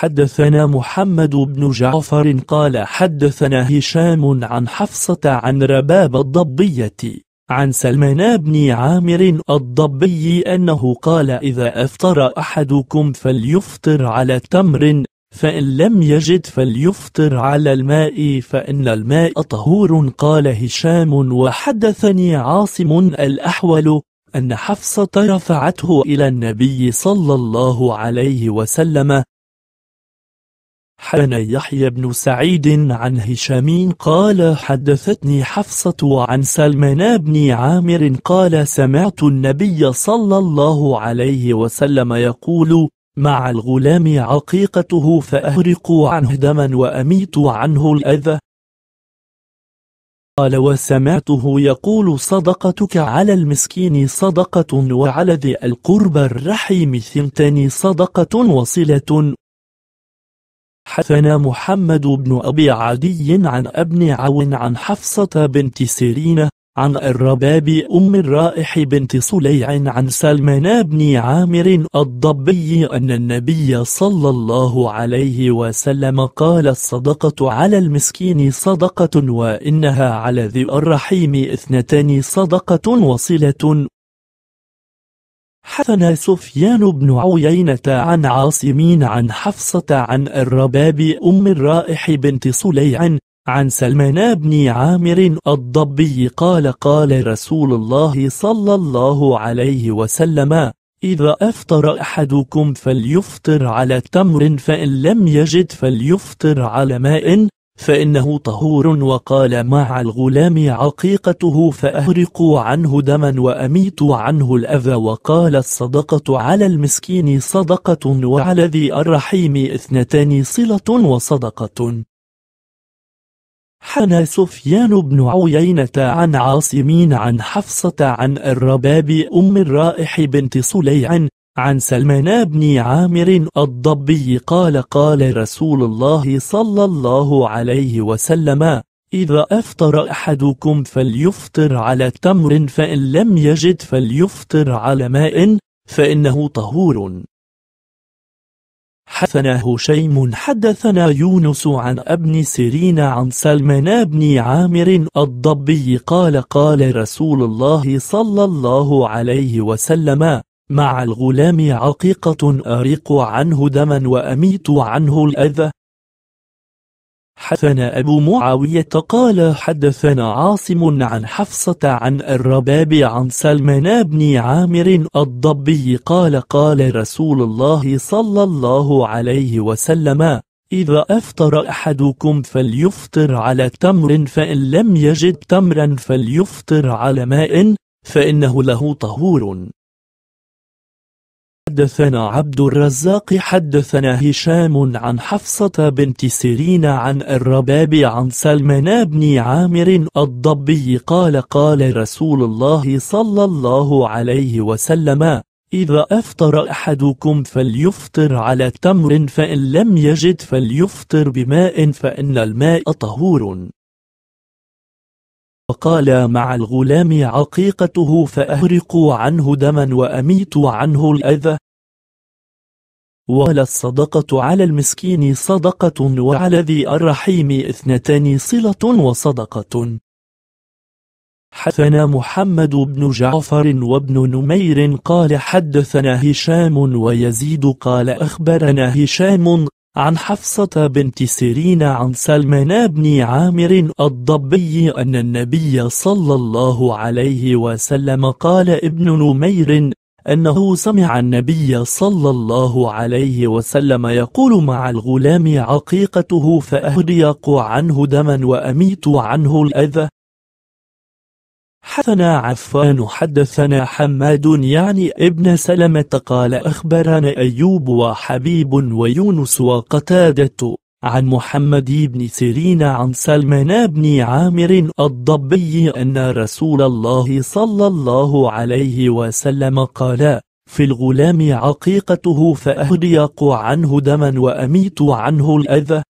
حدثنا محمد بن جعفر قال حدثنا هشام عن حفصة عن رباب الضبية عن سلمان بن عامر الضبي أنه قال إذا أفطر أحدكم فليفطر على تمر فإن لم يجد فليفطر على الماء فإن الماء طهور قال هشام وحدثني عاصم الأحول أن حفصة رفعته إلى النبي صلى الله عليه وسلم حدثنا يحيى بن سعيد عن هشام قال حدثتني حفصة عن سلمان بن عامر قال سمعت النبي صلى الله عليه وسلم يقول مع الغلام عقيقته فأهرق عنه دما وأميت عنه الأذى قال وسمعته يقول صدقتك على المسكين صدقة وعلى ذي القرب الرحيم ثنتان صدقة وصلة حدثنا محمد بن أبي عدي عن ابن عون عن حفصة بنت سيرين عن الرباب أم الرائح بنت سليع عن سلمان بن عامر الضبي أن النبي صلى الله عليه وسلم قال الصدقة على المسكين صدقة وإنها على ذي الرحيم اثنتان صدقة وصلة حدثنا سفيان بن عيينة عن عاصمين عن حفصة عن الرباب أم الرائح بنت سليع عن سلمان بن عامر الضبي قال قال رسول الله صلى الله عليه وسلم إذا أفطر أحدكم فليفطر على تمر فإن لم يجد فليفطر على ماء فإنه طهور وقال مع الغلام عقيقته فأهرقوا عنه دما وأميتوا عنه الأذى وقال الصدقة على المسكين صدقة وعلى ذي الرحيم اثنتان صلة وصدقة حنى سفيان بن عيينة عن عاصمين عن حفصة عن الرباب أم الرائح بنت سليع عن سلمان بن عامر الضبي قال قال رسول الله صلى الله عليه وسلم إذا أفطر أحدكم فليفطر على تمر فإن لم يجد فليفطر على ماء فإنه طهور حدثنا هشيم حدثنا يونس عن ابن سيرين عن سلمان بن عامر الضبي قال قال رسول الله صلى الله عليه وسلم مع الغلام عقيقة أريق عنه دما وأميت عنه الأذى حدثنا أبو معاوية قال حدثنا عاصم عن حفصة عن الرباب عن سلمان بن عامر الضبي قال قال رسول الله صلى الله عليه وسلم إذا أفطر أحدكم فليفطر على تمر فإن لم يجد تمرا فليفطر على ماء فإنه له طهور حدثنا عبد الرزاق حدثنا هشام عن حفصة بنت سيرين عن الرباب عن سلمان بن عامر الضبي قال قال رسول الله صلى الله عليه وسلم إذا أفطر أحدكم فليفطر على تمر فإن لم يجد فليفطر بماء فإن الماء طهور وقال مع الغلام عقيقته فأهرقوا عنه دما وأميتوا عنه الأذى ولا الصدقة على المسكين صدقة وعلى ذي الرحيم اثنتان صلة وصدقة حدثنا محمد بن جعفر وابن نمير قال حدثنا هشام ويزيد قال أخبرنا هشام عن حفصة بنت سيرين عن سلمان بن عامر الضبي أن النبي صلى الله عليه وسلم قال ابن نمير أنه سمع النبي صلى الله عليه وسلم يقول مع الغلام عقيقته فأهريق عنه دما وأميت عنه الأذى حدثنا عفان حدثنا حماد يعني ابن سلمة قال أخبرنا أيوب وحبيب ويونس وقتادة عن محمد بن سيرين عن سلمان بن عامر الضبي أن رسول الله صلى الله عليه وسلم قال في الغلام عقيقته فأهريق عنه دما وأميت عنه الأذى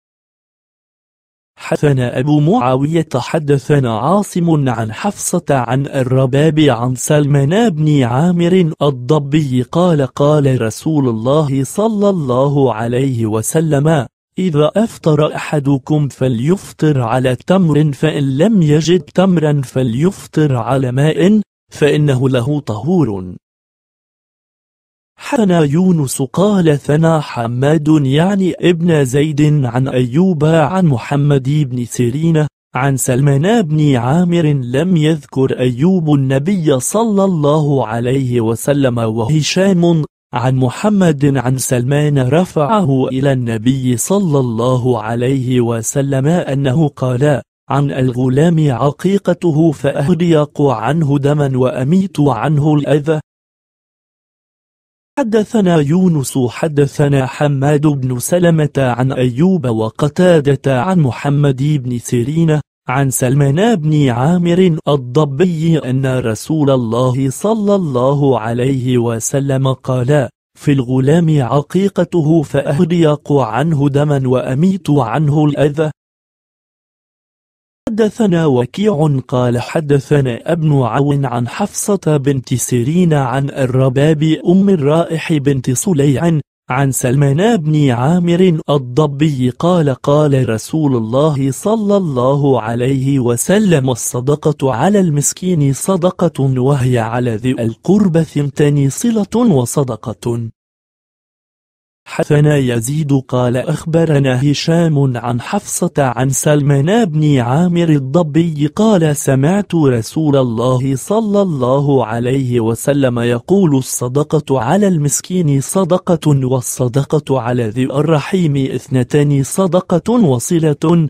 حدثنا أبو معاوية حدثنا عاصم عن حفصة عن الرباب عن سلمان بن عامر الضبي قال قال رسول الله صلى الله عليه وسلم إذا أفطر أحدكم فليفطر على تمر فإن لم يجد تمرا فليفطر على ماء فإنه له طهور حنا يونس قال ثنا حماد يعني ابن زيد عن أيوب عن محمد بن سيرين عن سلمان بن عامر لم يذكر أيوب النبي صلى الله عليه وسلم وهشام عن محمد عن سلمان رفعه إلى النبي صلى الله عليه وسلم أنه قال عن الغلام عقيقته فأهريق عنه دما وأميت عنه الأذى حدثنا يونس حدثنا حماد بن سلمة عن أيوب وقتادة عن محمد بن سيرين عن سلمان بن عامر الضبي أن رسول الله صلى الله عليه وسلم قال في الغلام عقيقته فأهريق عنه دما وأميت عنه الأذى حدثنا وكيع قال حدثنا ابن عون عن حفصة بنت سيرين عن الرباب أم الرائح بنت سليع عن سلمان بن عامر الضبي قال قال رسول الله صلى الله عليه وسلم الصدقة على المسكين صدقة وهي على ذي القرب ثمتان صلة وصدقة حدثنا يزيد قال أخبرنا هشام عن حفصة عن سلمان بن عامر الضبي قال سمعت رسول الله صلى الله عليه وسلم يقول الصدقة على المسكين صدقة والصدقة على ذي الرحيم اثنتان صدقة وصلة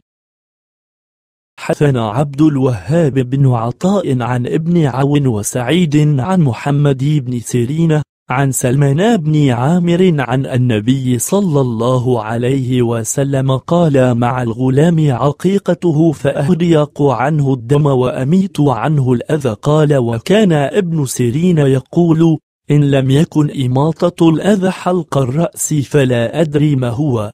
حثنا عبد الوهاب بن عطاء عن ابن عون وسعيد عن محمد بن سيرين عن سلمان بن عامر عن النبي صلى الله عليه وسلم قال مع الغلام عقيقته فأهريق عنه الدم وأميت عنه الأذى قال وكان ابن سيرين يقول إن لم يكن إماطة الأذى حلق الرأس فلا أدري ما هو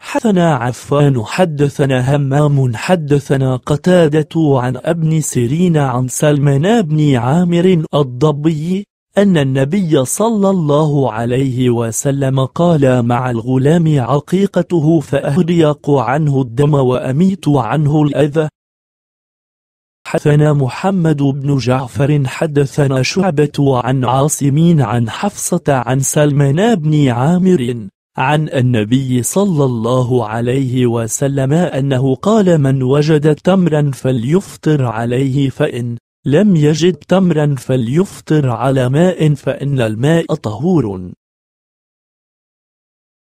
حدثنا عفان حدثنا همام حدثنا قتادة عن ابن سيرين عن سلمان بن عامر الضبي أن النبي صلى الله عليه وسلم قال مع الغلام عقيقته فأهريق عنه الدم وأميت عنه الأذى حدثنا محمد بن جعفر حدثنا شعبة عن عاصمين عن حفصة عن سلمان بن عامر عن النبي صلى الله عليه وسلم أنه قال من وجد تمرا فليفطر عليه فإن لم يجد تمرا فليفطر على ماء فإن الماء طهور